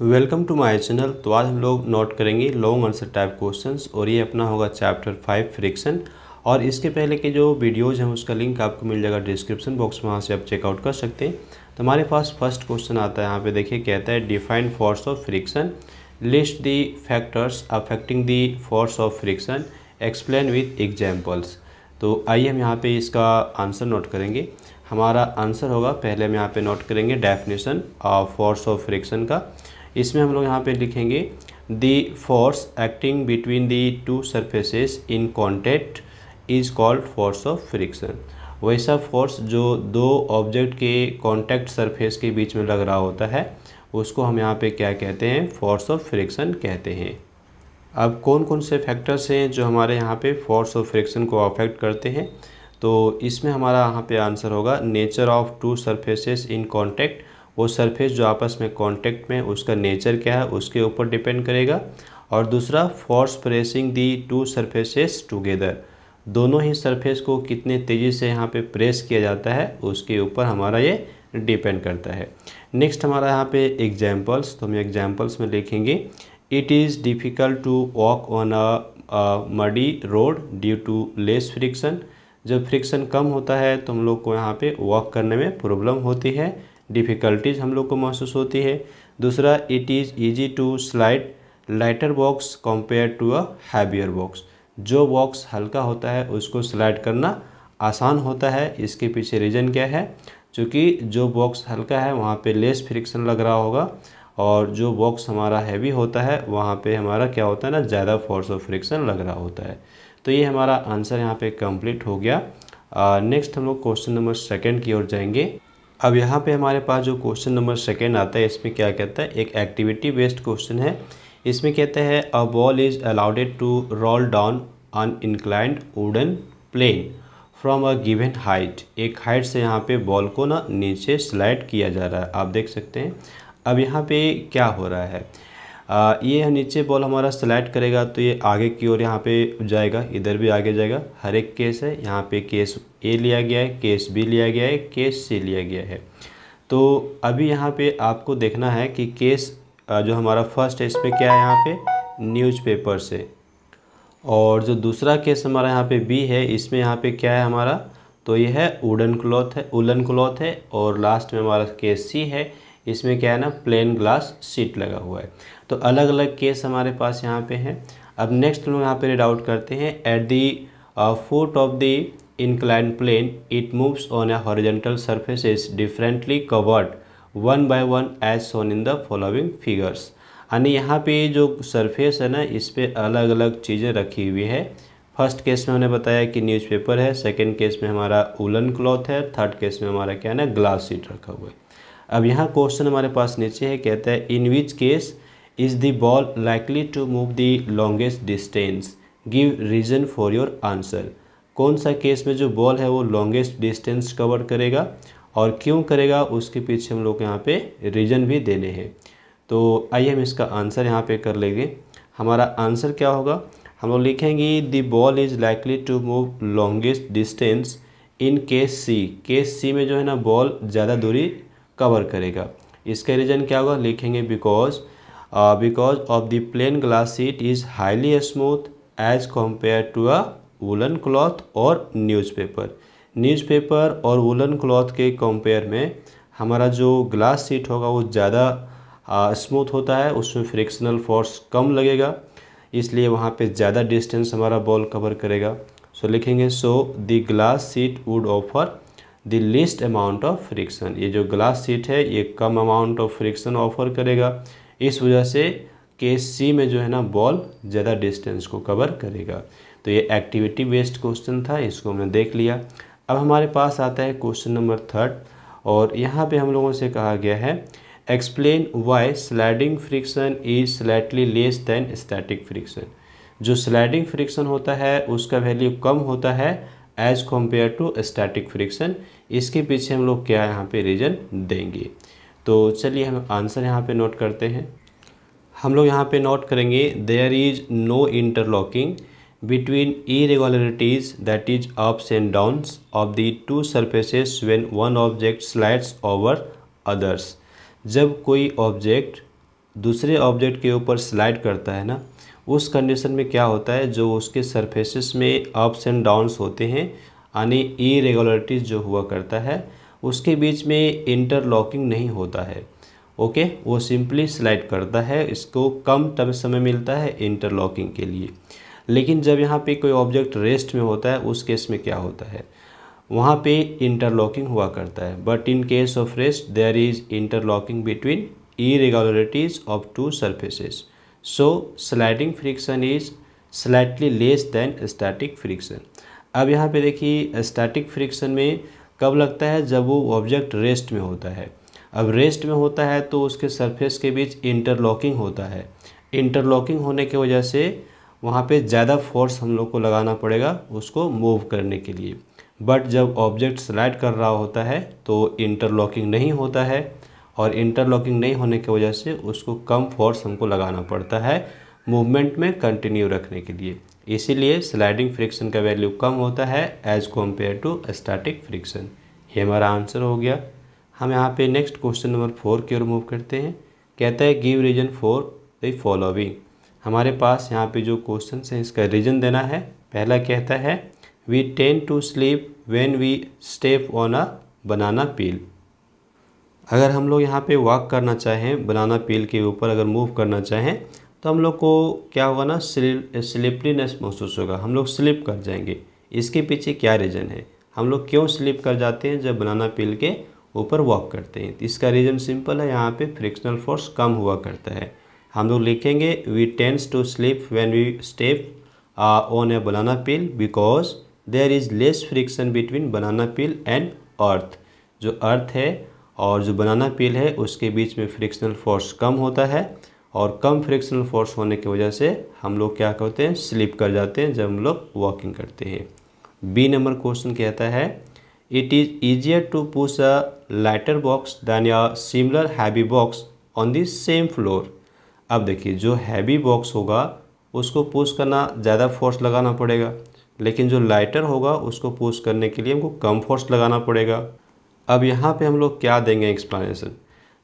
Welcome to my channel तो आज हम लोग नोट करेंगे लॉन्ग आंसर टाइप क्वेश्चंस और ये अपना होगा चैप्टर फाइव फ्रिक्शन और इसके पहले के जो वीडियोज़ हैं उसका लिंक आपको मिल जाएगा डिस्क्रिप्शन बॉक्स में वहाँ से आप चेकआउट कर सकते हैं तो हमारे पास फर्स्ट क्वेश्चन आता है यहाँ पे देखिए कहता है define force of friction list the factors affecting the force of friction explain with examples तो आइए हम यहाँ पर इसका आंसर नोट करेंगे हमारा आंसर होगा पहले हम यहाँ पर नोट करेंगे डेफिनेशन फोर्स ऑफ फ्रिक्शन का इसमें हम लोग यहाँ पे लिखेंगे the force acting between the two surfaces in contact is called force of friction वैसा फोर्स जो दो ऑब्जेक्ट के कॉन्टैक्ट सरफेस के बीच में लग रहा होता है उसको हम यहाँ पे क्या कहते हैं फोर्स ऑफ फ्रिक्शन कहते हैं अब कौन कौन से फैक्टर्स हैं जो हमारे यहाँ पे फोर्स ऑफ फ्रिक्शन को अफेक्ट करते हैं तो इसमें हमारा यहाँ पे आंसर होगा nature of two surfaces in contact वो सरफेस जो आपस में कांटेक्ट में उसका नेचर क्या है उसके ऊपर डिपेंड करेगा और दूसरा force pressing the two surfaces together दोनों ही सरफेस को कितने तेज़ी से यहाँ पे प्रेस किया जाता है उसके ऊपर हमारा ये डिपेंड करता है नेक्स्ट हमारा यहाँ पे एग्जाम्पल्स तो हम एग्जाम्पल्स में लिखेंगे it is difficult to walk on a muddy road due to less friction जब फ्रिक्शन कम होता है तो हम लोग को यहाँ पे वॉक करने में प्रॉब्लम होती है डिफ़िकल्टीज़ हम लोग को महसूस होती है दूसरा it is easy to slide lighter box compare to a heavier box जो बॉक्स हल्का होता है उसको स्लाइड करना आसान होता है इसके पीछे रीज़न क्या है क्योंकि जो बॉक्स हल्का है वहाँ पे लेस फ्रिक्शन लग रहा होगा और जो बॉक्स हमारा हैवी होता है वहाँ पे हमारा क्या होता है ना ज़्यादा फोर्स ऑफ फ्रिक्शन लग रहा होता है तो ये हमारा आंसर यहाँ पे कंप्लीट हो गया नेक्स्ट हम लोग क्वेश्चन नंबर सेकेंड की ओर जाएंगे अब यहाँ पे हमारे पास जो क्वेश्चन नंबर सेकेंड आता है इसमें क्या कहता है एक एक्टिविटी बेस्ड क्वेश्चन है इसमें कहते हैं a ball is allowed to roll down on inclined wooden plane from a given height एक हाइट से यहाँ पे बॉल को ना नीचे स्लाइड किया जा रहा है आप देख सकते हैं अब यहाँ पे क्या हो रहा है आ, ये नीचे बॉल हमारा स्लाइड करेगा तो ये आगे की ओर यहाँ पे जाएगा इधर भी आगे जाएगा हर एक केस है यहाँ पे केस ए लिया गया है केस बी लिया गया है केस सी लिया गया है तो अभी यहाँ पे आपको देखना है कि केस जो हमारा फर्स्ट है इसमें क्या है यहाँ पे न्यूज़पेपर से और जो दूसरा केस हमारा यहाँ पे बी है इसमें यहाँ पे क्या है हमारा तो ये है वुडन क्लॉथ है उलन क्लॉथ है और लास्ट में हमारा केस सी है इसमें क्या है ना प्लेन ग्लास सीट लगा हुआ है तो अलग अलग केस हमारे पास यहाँ पे हैं अब नेक्स्ट लोग यहाँ पे रीड आउट करते हैं at the foot of the incline plane it moves on a horizontal is differently covered one by one as shown in the following figures यानी यहाँ पे जो सरफेस है ना इस पर अलग अलग चीज़ें रखी हुई है फर्स्ट केस में हमने बताया कि न्यूज़पेपर है सेकंड केस में हमारा उलन क्लॉथ है थर्ड केस में हमारा क्या है ना ग्लास सीट रखा हुआ है अब यहाँ क्वेश्चन हमारे पास नीचे है कहता है in which case is the ball likely to move the longest distance give reason for your answer कौन सा केस में जो बॉल है वो लॉन्गेस्ट डिस्टेंस कवर करेगा और क्यों करेगा उसके पीछे हम लोग यहाँ पे रीज़न भी देने हैं तो आइए हम इसका आंसर यहाँ पे कर लेंगे हमारा आंसर क्या होगा हम लोग लिखेंगे the ball is likely to move longest distance in case C case C में जो है ना बॉल ज़्यादा दूरी कवर करेगा इसका रीज़न क्या होगा लिखेंगे because Uh, because of the plain glass sheet is highly smooth as compared to a woollen cloth और न्यूज़पेपर न्यूज़पेपर और वुलन क्लॉथ के कंपेयर में हमारा जो ग्लास सीट होगा वो ज़्यादा स्मूथ uh, होता है उसमें फ्रिक्शनल फोर्स कम लगेगा इसलिए वहाँ पे ज़्यादा डिस्टेंस हमारा बॉल कवर करेगा सो so, लिखेंगे so the glass sheet would offer the least amount of friction ये जो ग्लास सीट है ये कम अमाउंट ऑफ फ्रिक्शन ऑफर करेगा इस वजह से केस सी में जो है ना बॉल ज़्यादा डिस्टेंस को कवर करेगा तो ये एक्टिविटी बेस्ड क्वेश्चन था इसको हमने देख लिया अब हमारे पास आता है क्वेश्चन नंबर थर्ड और यहाँ पे हम लोगों से कहा गया है explain why sliding friction is slightly less than static friction जो स्लाइडिंग फ्रिक्शन होता है उसका वैल्यू कम होता है as compare to static friction इसके पीछे हम लोग क्या यहाँ पे रीज़न देंगे तो चलिए हम आंसर यहाँ पे नोट करते हैं हम लोग यहाँ पे नोट करेंगे there is no interlocking irregularities that is ups and downs of the two surfaces when one object slides over others जब कोई ऑब्जेक्ट दूसरे ऑब्जेक्ट के ऊपर स्लाइड करता है ना उस कंडीशन में क्या होता है जो उसके सरफेसेस में अप्स एंड डाउन्स होते हैं यानी इरेगुलरिटीज़ जो हुआ करता है उसके बीच में इंटरलॉकिंग नहीं होता है ओके वो सिंपली स्लाइड करता है इसको कम तब समय मिलता है इंटरलॉकिंग के लिए लेकिन जब यहाँ पे कोई ऑब्जेक्ट रेस्ट में होता है उस केस में क्या होता है वहाँ पे इंटरलॉकिंग हुआ करता है but in case of rest there is interlocking between irregularities of two surfaces so sliding friction is slightly less than static friction अब यहाँ पे देखिए स्टैटिक फ्रिक्शन में कब लगता है जब वो ऑब्जेक्ट रेस्ट में होता है अब रेस्ट में होता है तो उसके सरफेस के बीच इंटरलॉकिंग होता है इंटरलॉकिंग होने की वजह से वहाँ पे ज़्यादा फोर्स हम लोग को लगाना पड़ेगा उसको मूव करने के लिए बट जब ऑब्जेक्ट स्लाइड कर रहा होता है तो इंटरलॉकिंग नहीं होता है और इंटरलॉकिंग नहीं होने की वजह से उसको कम फोर्स हमको लगाना पड़ता है मूवमेंट में कंटिन्यू रखने के लिए इसीलिए स्लाइडिंग फ्रिक्शन का वैल्यू कम होता है as compare to static friction ये हमारा आंसर हो गया हम यहाँ पे नेक्स्ट क्वेश्चन नंबर फोर की ओर मूव करते हैं कहता है give reason for the following हमारे पास यहाँ पे जो क्वेश्चन हैं इसका रीजन देना है पहला कहता है we tend to slip when we step on a banana peel अगर हम लोग यहाँ पे वॉक करना चाहें बनाना पील के ऊपर अगर मूव करना चाहें तो हम लोग को क्या होगा ना स्लिपरीनेस महसूस होगा हम लोग स्लिप कर जाएंगे इसके पीछे क्या रीज़न है हम लोग क्यों स्लिप कर जाते हैं जब बनाना पील के ऊपर वॉक करते हैं तो इसका रीज़न सिंपल है यहाँ पे फ्रिक्शनल फोर्स कम हुआ करता है हम लोग लिखेंगे we tends to slip when we step on a banana peel because there is less friction between banana peel and earth जो अर्थ है और जो बनाना पील है उसके बीच में फ्रिक्शनल फोर्स कम होता है और कम फ्रिक्शनल फोर्स होने की वजह से हम लोग क्या करते हैं स्लिप कर जाते हैं जब हम लोग वॉकिंग करते हैं बी नंबर क्वेश्चन कहता है it is easier to push a lighter box than या similar heavy box on the same floor अब देखिए जो हैवी बॉक्स होगा उसको पुश करना ज़्यादा फोर्स लगाना पड़ेगा लेकिन जो लाइटर होगा उसको पुश करने के लिए हमको कम फोर्स लगाना पड़ेगा अब यहाँ पे हम लोग क्या देंगे एक्सप्लेनेशन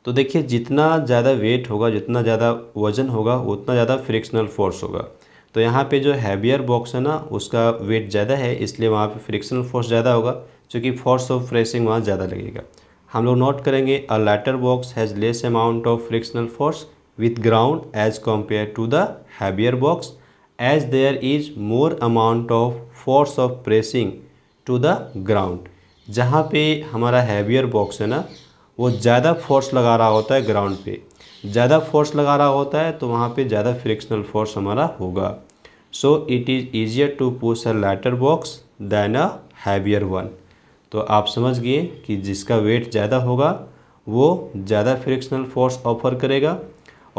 तो देखिए जितना ज़्यादा वेट होगा जितना ज़्यादा वज़न होगा उतना ज़्यादा फ्रिक्शनल फोर्स होगा तो यहाँ पे जो हैवियर बॉक्स है ना उसका वेट ज़्यादा है इसलिए वहाँ पे फ्रिक्शनल फोर्स ज़्यादा होगा क्योंकि फोर्स ऑफ प्रेसिंग वहाँ ज़्यादा लगेगा हम लोग नोट करेंगे a lighter box has less amount of frictional force with ground as compare to the heavier box as there is more amount of force of pressing to the ground जहाँ पे हमारा heavier box है ना वो ज़्यादा force लगा रहा होता है ग्राउंड पे ज़्यादा फोर्स लगा रहा होता है तो वहाँ पे ज़्यादा फ्रिक्शनल फोर्स हमारा होगा so it is easier to push a lighter box than a heavier one तो आप समझ गए कि जिसका वेट ज़्यादा होगा वो ज़्यादा फ्रिक्शनल फोर्स ऑफर करेगा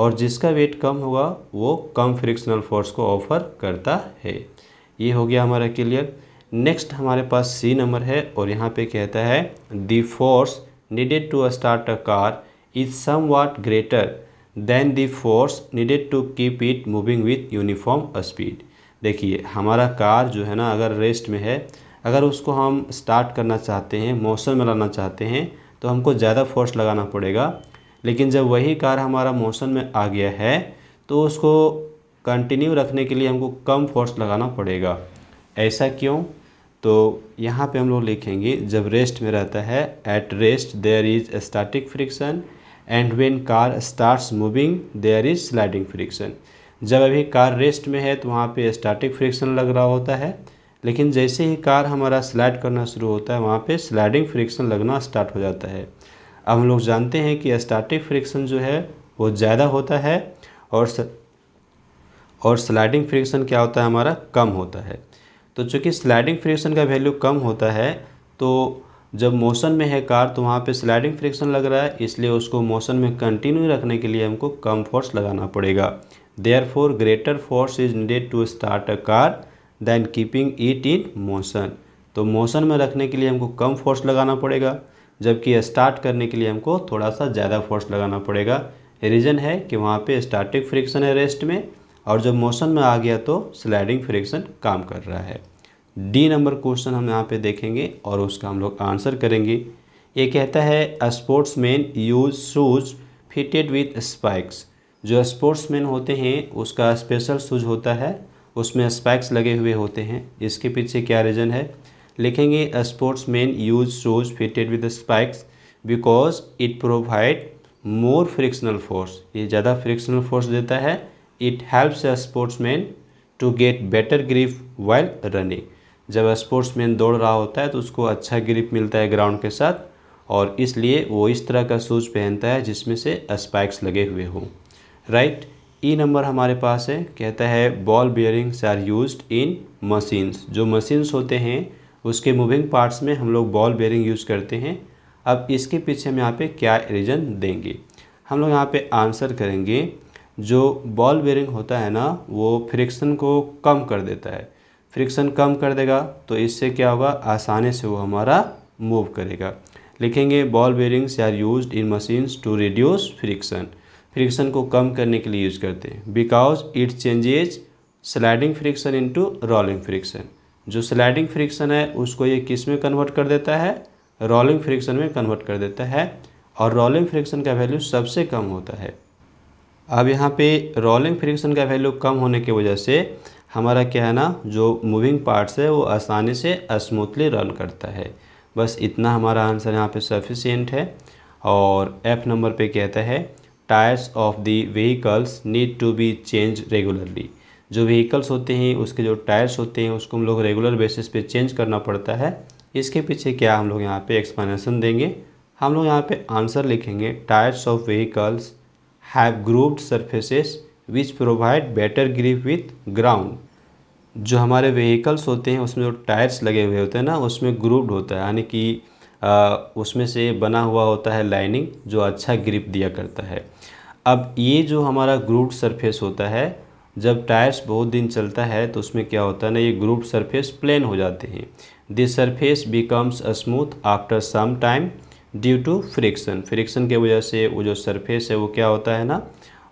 और जिसका वेट कम होगा वो कम फ्रिक्शनल फोर्स को ऑफर करता है ये हो गया हमारा क्लियर नेक्स्ट हमारे पास सी नंबर है और यहाँ पे कहता है the force needed to start a car is somewhat greater than the force needed to keep it moving with uniform speed. देखिए हमारा कार जो है ना अगर रेस्ट में है अगर उसको हम स्टार्ट करना चाहते हैं मौसम में लाना चाहते हैं तो हमको ज़्यादा फोर्स लगाना पड़ेगा लेकिन जब वही कार हमारा मौसम में आ गया है तो उसको कंटिन्यू रखने के लिए हमको कम फोर्स लगाना पड़ेगा ऐसा क्यों तो यहाँ पे हम लोग लिखेंगे जब रेस्ट में रहता है at rest there is static friction and when car starts moving there is sliding friction जब अभी कार रेस्ट में है तो वहाँ पे स्टैटिक फ्रिक्शन लग रहा होता है लेकिन जैसे ही कार हमारा स्लाइड करना शुरू होता है वहाँ पर स्लाइडिंग फ्रिक्शन लगना स्टार्ट हो जाता है अब हम लोग जानते हैं कि स्टैटिक फ्रिक्शन जो है वो ज़्यादा होता है और स... और स्लाइडिंग फ्रिक्शन क्या होता है हमारा कम होता है तो चूँकि स्लाइडिंग फ्रिक्शन का वैल्यू कम होता है तो जब मोशन में है कार तो वहाँ पे स्लाइडिंग फ्रिक्शन लग रहा है इसलिए उसको मोशन में कंटिन्यू रखने के लिए हमको कम फोर्स लगाना पड़ेगा therefore greater force is needed to start a car than keeping it in motion तो मोशन में रखने के लिए हमको कम फोर्स लगाना पड़ेगा जबकि स्टार्ट करने के लिए हमको थोड़ा सा ज़्यादा फोर्स लगाना पड़ेगा रीज़न है कि वहाँ पे स्टार्टिंग फ्रिक्शन है रेस्ट में और जब मोशन में आ गया तो स्लाइडिंग फ्रिक्शन काम कर रहा है डी नंबर क्वेश्चन हम यहाँ पे देखेंगे और उसका हम लोग आंसर करेंगे ये कहता है sportsman use shoes fitted with spikes जो स्पोर्ट्स मैन होते हैं उसका स्पेशल शूज होता है उसमें स्पाइक्स लगे हुए होते हैं इसके पीछे क्या रीज़न है लिखेंगे sportsman use shoes fitted with spikes because it provide more frictional force ये ज़्यादा फ्रिक्शनल फोर्स देता है helps a sportsman to get better grip while running जब स्पोर्ट्समैन दौड़ रहा होता है तो उसको अच्छा ग्रिप मिलता है ग्राउंड के साथ और इसलिए वो इस तरह का शूज़ पहनता है जिसमें से स्पाइक्स लगे हुए हों राइट ई नंबर हमारे पास है कहता है ball bearings are use in machines जो मशीन्स होते हैं उसके मूविंग पार्ट्स में हम लोग बॉल बियरिंग यूज़ करते हैं अब इसके पीछे हम यहाँ पे क्या रीज़न देंगे हम लोग यहाँ पे आंसर करेंगे जो बॉल बेयरिंग होता है ना वो फ्रिक्शन को कम कर देता है फ्रिक्शन कम कर देगा तो इससे क्या होगा आसानी से वो हमारा मूव करेगा लिखेंगे ball bearings are use in machines to reduce friction friction को कम करने के लिए यूज़ करते हैं because it changes sliding friction into rolling friction जो स्लाइडिंग फ्रिक्शन है उसको ये किस में कन्वर्ट कर देता है रोलिंग फ्रिक्शन में कन्वर्ट कर देता है और रोलिंग फ्रिक्शन का वैल्यू सबसे कम होता है अब यहाँ पे रोलिंग फ्रिक्शन का वैल्यू कम होने की वजह से हमारा क्या है ना जो मूविंग पार्ट्स है वो आसानी से स्मूथली रन करता है बस इतना हमारा आंसर यहाँ पे सफिशियंट है और एफ नंबर पे कहता है tyres of the vehicles need to be change regularly जो व्हीकल्स होते हैं उसके जो टायर्स होते हैं उसको हम लोग रेगुलर बेसिस पे चेंज करना पड़ता है इसके पीछे क्या हम लोग यहाँ पे एक्सप्लेनेशन देंगे हम लोग यहाँ पे आंसर लिखेंगे tyres of vehicles have grooved surfaces which provide better grip with ground जो हमारे व्हीकल्स होते हैं उसमें जो टायर्स लगे हुए होते हैं ना उसमें ग्रूव्ड होता है यानी कि उसमें से बना हुआ होता है लाइनिंग जो अच्छा ग्रिप दिया करता है अब ये जो हमारा ग्रूव्ड सरफेस होता है जब टायर्स बहुत दिन चलता है तो उसमें क्या होता है ना ये ग्रूव्ड सरफेस प्लेन हो जाते हैं this surface becomes smooth after some time due to friction friction के वजह से वो जो सरफेस है वो क्या होता है ना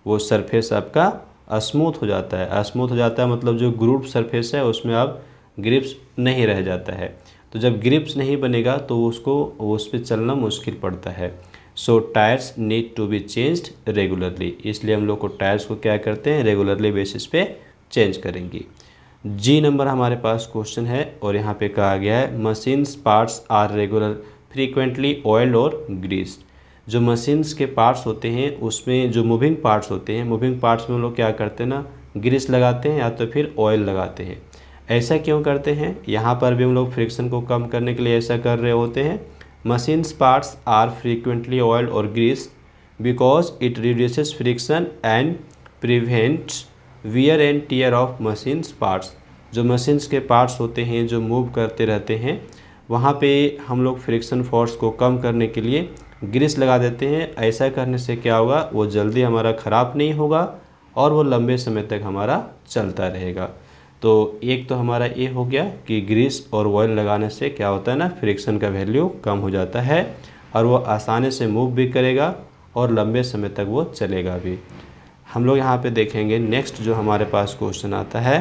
वो सरफेस आपका स्मूथ हो जाता है अस्मूथ हो जाता है मतलब जो ग्रुप सरफेस है उसमें अब ग्रिप्स नहीं रह जाता है तो जब ग्रिप्स नहीं बनेगा तो उसको उस पर चलना मुश्किल पड़ता है so tyres need to be changed regularly इसलिए हम लोग को टायर्स को क्या करते हैं रेगुलरली बेसिस पे चेंज करेंगे जी नंबर हमारे पास क्वेश्चन है और यहाँ पे कहा गया है machines parts are regular frequently oil और ग्रीस जो मशीन्स के पार्ट्स होते हैं उसमें जो मूविंग पार्ट्स होते हैं मूविंग पार्ट्स में लोग क्या करते हैं ना ग्रीस लगाते हैं या तो फिर ऑयल लगाते हैं ऐसा क्यों करते हैं यहाँ पर भी हम लोग फ्रिक्शन को कम करने के लिए ऐसा कर रहे होते हैं machines parts are frequently oil और grease because it reduces friction and prevents wear and tear of machines parts जो मशीन्स के पार्ट्स होते हैं जो मूव करते रहते हैं वहाँ पे हम लोग फ्रिक्शन फोर्स को कम करने के लिए ग्रीस लगा देते हैं ऐसा करने से क्या होगा वो जल्दी हमारा ख़राब नहीं होगा और वो लंबे समय तक हमारा चलता रहेगा तो एक तो हमारा ये हो गया कि ग्रीस और ऑयल लगाने से क्या होता है ना फ्रिक्शन का वैल्यू कम हो जाता है और वो आसानी से मूव भी करेगा और लंबे समय तक वो चलेगा भी हम लोग यहाँ पे देखेंगे नेक्स्ट जो हमारे पास क्वेश्चन आता है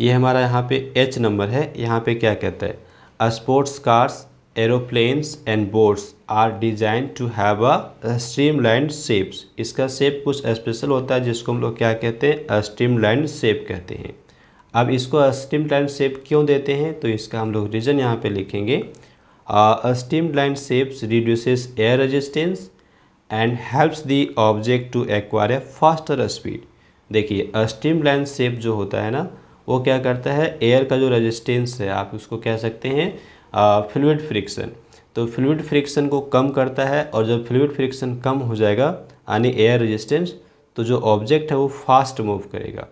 ये हमारा यहाँ पे एच नंबर है यहाँ पे क्या कहता है sports cars aeroplanes and boats are design to have a stream line shapes इसका शेप कुछ स्पेशल होता है जिसको हम लोग क्या कहते हैं स्ट्रीम लाइन शेप कहते हैं अब इसको स्ट्रीम लाइन शेप क्यों देते हैं तो इसका हम लोग रीज़न यहाँ पे लिखेंगे stream line shapes reduces air resistance and helps the object to acquire a faster speed देखिए स्ट्रीम लाइन शेप जो होता है ना वो क्या करता है एयर का जो रेजिस्टेंस है आप उसको कह सकते हैं फ्लूड फ्रिक्शन तो फ्लूड फ्रिक्शन को कम करता है और जब फ्लूड फ्रिक्शन कम हो जाएगा यानी एयर रेजिस्टेंस तो जो ऑब्जेक्ट है वो फास्ट मूव करेगा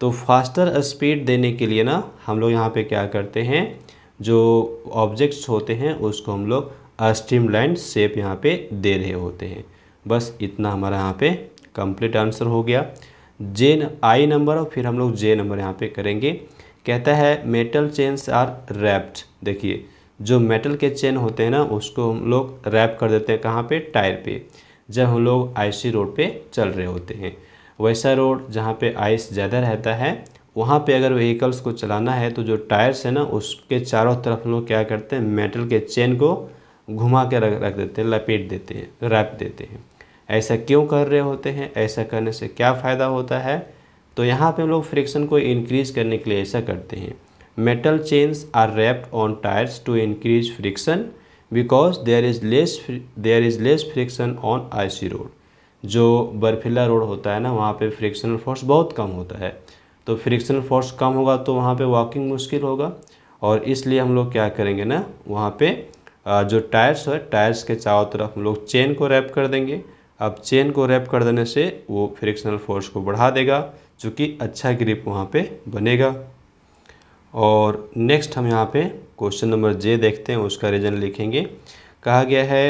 तो फास्टर स्पीड देने के लिए ना हम लोग यहाँ पे क्या करते हैं जो ऑब्जेक्ट्स होते हैं उसको हम लोग स्ट्रीम लाइन शेप यहाँ पे दे रहे होते हैं बस इतना हमारा यहाँ पे कंप्लीट आंसर हो गया जे आई नंबर और फिर हम लोग जे नंबर यहाँ पे करेंगे कहता है मेटल चेन्स आर रैप्ड देखिए जो मेटल के चेन होते हैं ना उसको हम लोग रैप कर देते हैं कहाँ पे टायर पे जब हम लोग आईसी रोड पे चल रहे होते हैं वैसा रोड जहाँ पे आइस ज़्यादा रहता है वहाँ पे अगर व्हीकल्स को चलाना है तो जो टायर्स है ना उसके चारों तरफ हम लोग क्या करते हैं मेटल के चेन को घुमा के रख रख देते हैं लपेट देते हैं रैप देते हैं ऐसा क्यों कर रहे होते हैं ऐसा करने से क्या फ़ायदा होता है तो यहाँ पे हम लोग फ्रिक्शन को इंक्रीज करने के लिए ऐसा करते हैं metal chains are wrapped on tyres to increase friction because there is less there is less friction on icy road जो बर्फीला रोड होता है ना वहाँ पे फ्रिक्शनल फोर्स बहुत कम होता है तो फ्रिक्शनल फोर्स कम होगा तो वहाँ पे वॉकिंग मुश्किल होगा और इसलिए हम लोग क्या करेंगे ना वहाँ पे जो टायर्स है टायर्स के चारों तरफ हम लोग चेन को रैप कर देंगे अब चेन को रैप कर देने से वो फ्रिक्शनल फोर्स को बढ़ा देगा जो कि अच्छा ग्रिप वहाँ पे बनेगा और नेक्स्ट हम यहाँ पे क्वेश्चन नंबर जे देखते हैं उसका रीजन लिखेंगे कहा गया है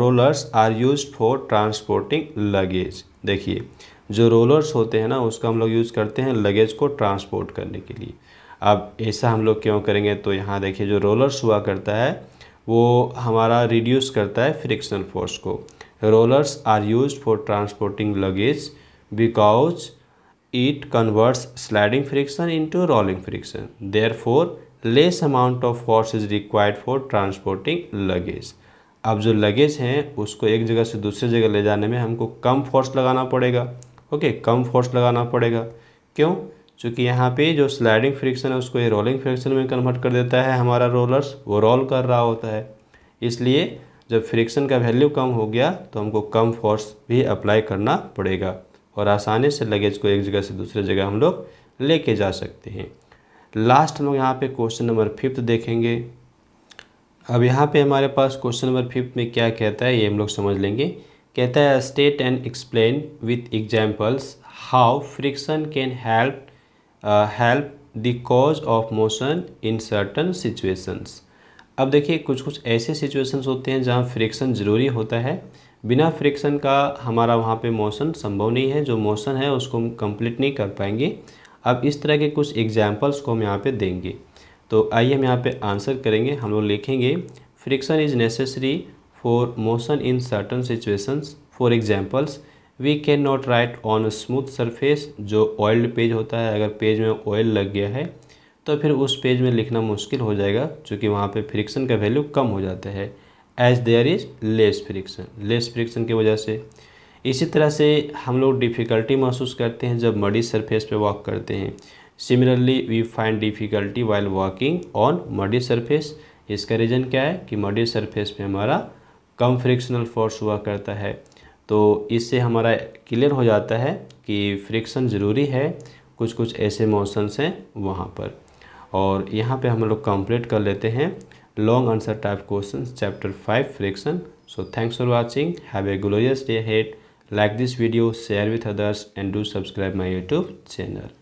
rollers are use for transporting luggage देखिए जो रोलर्स होते हैं ना उसका हम लोग यूज़ करते हैं लगेज को ट्रांसपोर्ट करने के लिए अब ऐसा हम लोग क्यों करेंगे तो यहाँ देखिए जो रोलर्स हुआ करता है वो हमारा रिड्यूस करता है फ्रिक्शनल फोर्स को rollers are used for transporting luggage because it converts sliding friction into rolling friction. Therefore, less amount of force is required for transporting luggage. अब जो लगेज हैं उसको एक जगह से दूसरी जगह ले जाने में हमको कम फोर्स लगाना पड़ेगा ओके कम फोर्स लगाना पड़ेगा क्यों चूँकि यहाँ पे जो स्लाइडिंग फ्रिक्शन है उसको ये रोलिंग फ्रिक्शन में कन्वर्ट कर देता है हमारा रोलर्स वो रोल कर रहा होता है इसलिए जब फ्रिक्शन का वैल्यू कम हो गया तो हमको कम फोर्स भी अप्लाई करना पड़ेगा और आसानी से लगेज को एक जगह से दूसरे जगह हम लोग लेके जा सकते हैं लास्ट हम लोग यहाँ पर क्वेश्चन नंबर फिफ्थ देखेंगे अब यहाँ पे हमारे पास क्वेश्चन नंबर फिफ्थ में क्या कहता है ये हम लोग समझ लेंगे कहता है state and explain with examples how friction can help help the cause of motion in certain situations अब देखिए कुछ कुछ ऐसे सिचुएशंस होते हैं जहाँ फ्रिक्शन ज़रूरी होता है बिना फ्रिक्शन का हमारा वहाँ पे मोशन संभव नहीं है जो मोशन है उसको हम कम्प्लीट नहीं कर पाएंगे अब इस तरह के कुछ एग्जाम्पल्स को हम यहाँ पे देंगे तो आइए हम यहाँ पे आंसर करेंगे हम लोग लिखेंगे friction is necessary for motion in certain situations for examples we can not write on smooth surface जो ऑयल्ड पेज होता है अगर पेज में ऑयल लग गया है तो फिर उस पेज में लिखना मुश्किल हो जाएगा क्योंकि वहाँ पे फ्रिक्शन का वैल्यू कम हो जाता है as there is less friction less friction की वजह से इसी तरह से हम लोग डिफ़िकल्टी महसूस करते हैं जब मडी सरफेस पे वॉक करते हैं similarly we find difficulty while walking on muddy surface इसका रीज़न क्या है कि मडी सरफेस पे हमारा कम फ्रिक्शनल फोर्स हुआ करता है तो इससे हमारा क्लियर हो जाता है कि फ्रिक्शन ज़रूरी है कुछ कुछ ऐसे मोशंस हैं वहाँ पर और यहाँ पे हम लोग कंप्लीट कर लेते हैं long answer type question chapter five friction so thanks for watching have a glorious day hit like this video share with others and do subscribe my YouTube channel